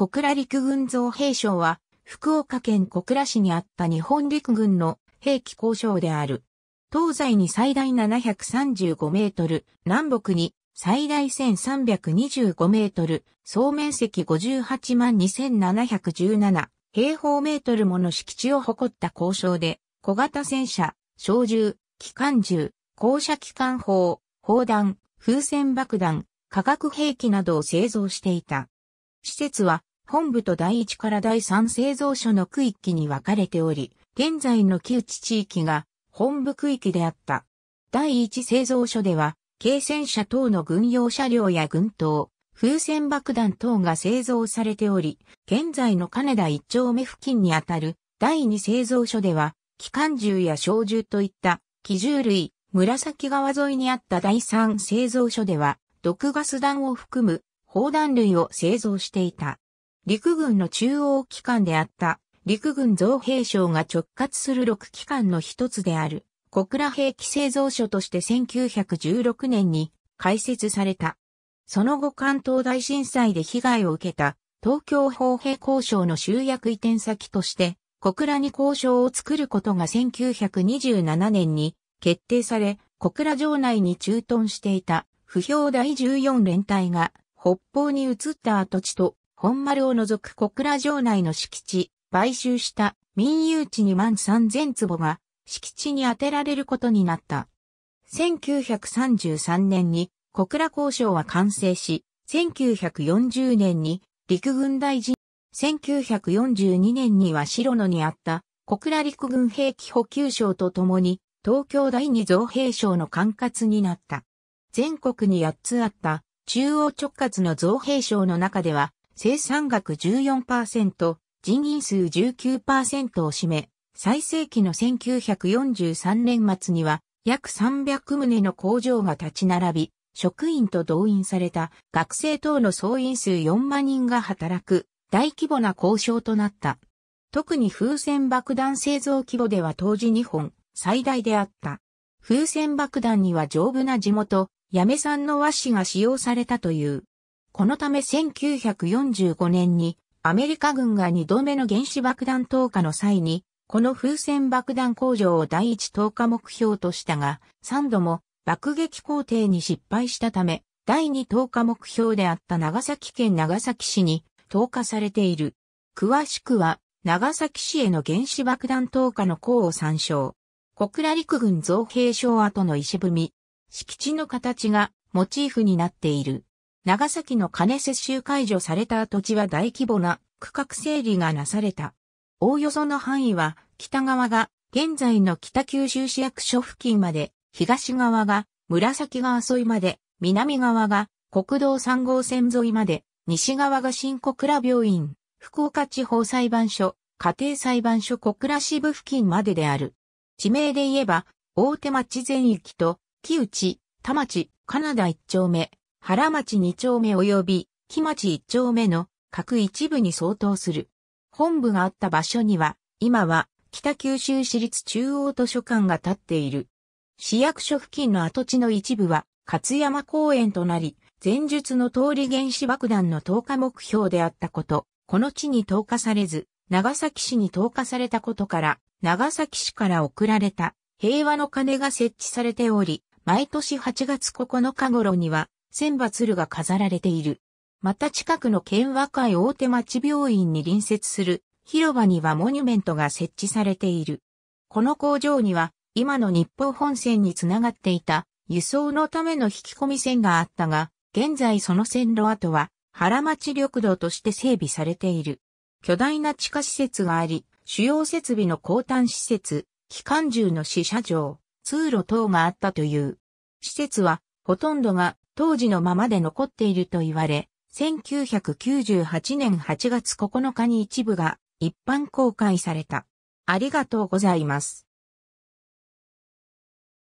小倉陸軍造兵廠は、福岡県小倉市にあった日本陸軍の兵器工廠である。東西に最大735メートル、南北に最大1325メートル、総面積58万2717平方メートルもの敷地を誇った交渉で、小型戦車、小銃、機関銃、高射機関砲、砲弾、風船爆弾、化学兵器などを製造していた。施設は本部と第一から第三製造所の区域に分かれており、現在の木内地域が本部区域であった。第一製造所では、軽戦車等の軍用車両や軍刀、風船爆弾等が製造されており、現在の金田一丁目付近にあたる第二製造所では、機関銃や小銃といった機銃類、紫川沿いにあった第三製造所では、毒ガス弾を含む砲弾類を製造していた。陸軍の中央機関であった陸軍造兵省が直轄する6機関の一つである小倉兵器製造所として1916年に開設された。その後関東大震災で被害を受けた東京砲兵交渉の集約移転先として小倉に交渉を作ることが1927年に決定され小倉城内に駐屯していた不評第14連隊が北方に移った跡地と本丸を除く小倉城内の敷地、買収した民有地2万3000坪が敷地に当てられることになった。1933年に小倉交渉は完成し、1940年に陸軍大臣、1942年には白野にあった小倉陸軍兵器補給省とともに東京第二造兵省の管轄になった。全国に8つあった中央直轄の造兵省の中では生産額14%、人員数19%を占め、最盛期の1943年末には約300棟の工場が立ち並び、職員と動員された学生等の総員数4万人が働く大規模な交渉となった。特に風船爆弾製造規模では当時日本最大であった。風船爆弾には丈夫な地元、八女産の和紙が使用されたという。このため1945年にアメリカ軍が2度目の原子爆弾投下の際に、この風船爆弾工場を第一投下目標としたが、3度も爆撃工程に失敗したため、第二投下目標であった長崎県長崎市に投下されている。詳しくは、長崎市への原子爆弾投下の項を参照。小倉陸軍造兵廠跡の石踏み、敷地の形がモチーフになっている。長崎の金接収解除された土地は大規模な区画整理がなされた。おおよその範囲は北側が現在の北九州市役所付近まで、東側が紫川沿いまで、南側が国道3号線沿いまで、西側が新小倉病院、福岡地方裁判所、家庭裁判所小倉支部付近までである。地名で言えば、大手町全域と、木内、田町、カナダ一丁目、原町2丁目及び木町1丁目の各一部に相当する。本部があった場所には、今は北九州市立中央図書館が建っている。市役所付近の跡地の一部は、勝山公園となり、前述の通り原子爆弾の投下目標であったこと、この地に投下されず、長崎市に投下されたことから、長崎市から送られた平和の鐘が設置されており、毎年8月9日頃には千羽鶴が飾られている。また近くの県和会大手町病院に隣接する広場にはモニュメントが設置されている。この工場には今の日報本線につながっていた輸送のための引き込み線があったが、現在その線路跡は原町緑道として整備されている。巨大な地下施設があり、主要設備の交換施設、機関銃の試射場、通路等があったという。施設はほとんどが当時のままで残っていると言われ、1998年8月9日に一部が一般公開された。ありがとうございます。